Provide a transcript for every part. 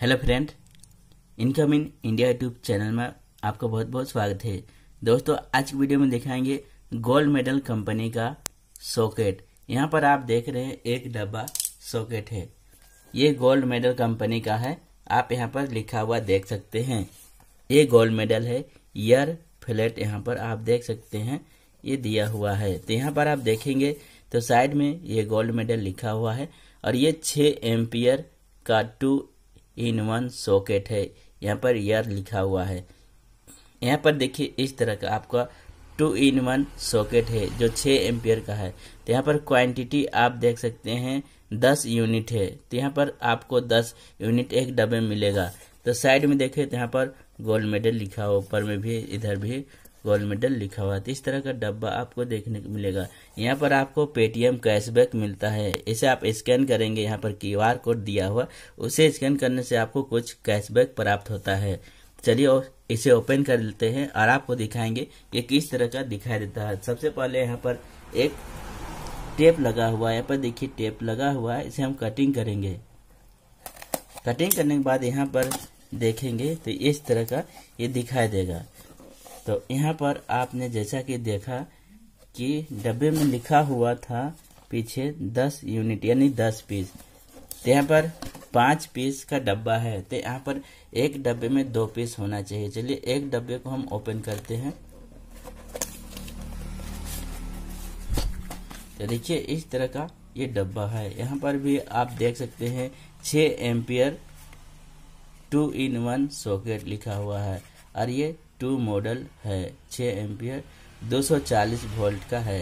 hello friend income in India YouTube channel में आपका बहुत बहुत स्वागत है दोस्तों आज की वीडियो में दिखाएंगे गोल्ड मेडल कंपनी का सॉकेट यहाँ पर आप देख रहे हैं एक डब्बा सॉकेट है ये गोल्ड मेडल कंपनी का है आप यहाँ पर लिखा हुआ देख सकते हैं ये गोल्ड मेडल है ईयर फ्लैट यहाँ पर आप देख सकते हैं ये दिया हुआ है तो यहाँ पर आप देखेंगे तो साइड में ये गोल्ड मेडल लिखा हुआ है और ये छ एम्पियर का टू इन वन सॉकेट है यहाँ पर यार लिखा हुआ है यहाँ पर देखिए इस तरह का आपका टू इन वन सॉकेट है जो छः एम्पियर का है तो यहाँ पर क्वांटिटी आप देख सकते हैं दस यूनिट है तो यहाँ पर आपको दस यूनिट एक डब्बे मिलेगा तो साइड में देखें तो यहाँ पर गोल्ड मेडल लिखा हो ऊपर में भी इधर भी गोल्ड मेडल लिखा हुआ है तो इस तरह का डब्बा आपको देखने को मिलेगा यहाँ पर आपको पेटीएम कैशबैक मिलता है इसे आप स्कैन करेंगे यहाँ पर क्यू आर कोड दिया हुआ उसे स्कैन करने से आपको कुछ कैशबैक प्राप्त होता है चलिए इसे ओपन कर लेते हैं और आपको दिखाएंगे ये किस तरह का दिखाई देता है सबसे पहले यहाँ पर एक टेप लगा हुआ है यहाँ पर देखिए टेप लगा हुआ है इसे हम कटिंग करेंगे कटिंग करने के बाद यहाँ पर देखेंगे तो इस तरह का ये दिखाई देगा तो यहाँ पर आपने जैसा कि देखा कि डब्बे में लिखा हुआ था पीछे दस यूनिट यानी दस पीस तो यहाँ पर पांच पीस का डब्बा है तो यहाँ पर एक डब्बे में दो पीस होना चाहिए चलिए एक डब्बे को हम ओपन करते हैं तो देखिए इस तरह का ये डब्बा है यहाँ पर भी आप देख सकते हैं छ ampere two in one socket लिखा हुआ है और ये टू मॉडल है छः एम्पियर 240 वोल्ट का है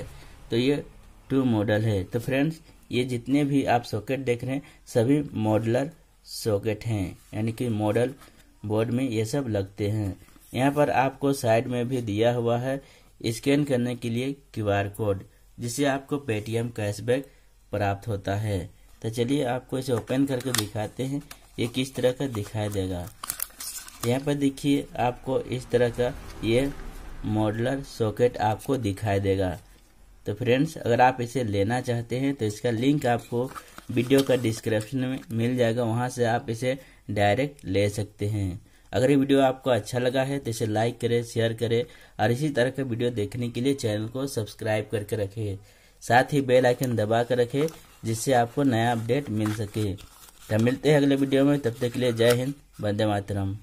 तो ये टू मॉडल है तो फ्रेंड्स ये जितने भी आप सॉकेट देख रहे हैं सभी मॉडलर सॉकेट हैं यानी कि मॉडल बोर्ड में ये सब लगते हैं यहाँ पर आपको साइड में भी दिया हुआ है स्कैन करने के लिए क्यू कोड जिससे आपको पेटीएम कैशबैक प्राप्त होता है तो चलिए आपको इसे ओपन करके दिखाते हैं ये किस तरह का दिखाई देगा यहाँ पर देखिए आपको इस तरह का ये मॉडलर सॉकेट आपको दिखाई देगा तो फ्रेंड्स अगर आप इसे लेना चाहते हैं तो इसका लिंक आपको वीडियो का डिस्क्रिप्शन में मिल जाएगा वहाँ से आप इसे डायरेक्ट ले सकते हैं अगर ये वीडियो आपको अच्छा लगा है तो इसे लाइक करें शेयर करें और इसी तरह का वीडियो देखने के लिए चैनल को सब्सक्राइब करके रखें साथ ही बेल आइकन दबा कर रखें जिससे आपको नया अपडेट मिल सके तो मिलते हैं अगले वीडियो में तब तक के लिए जय हिंद वंदे मातरम